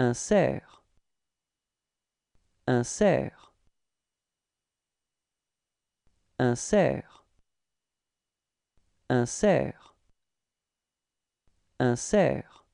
un cerf, un cerf, un cerf, un cerf, un cerf.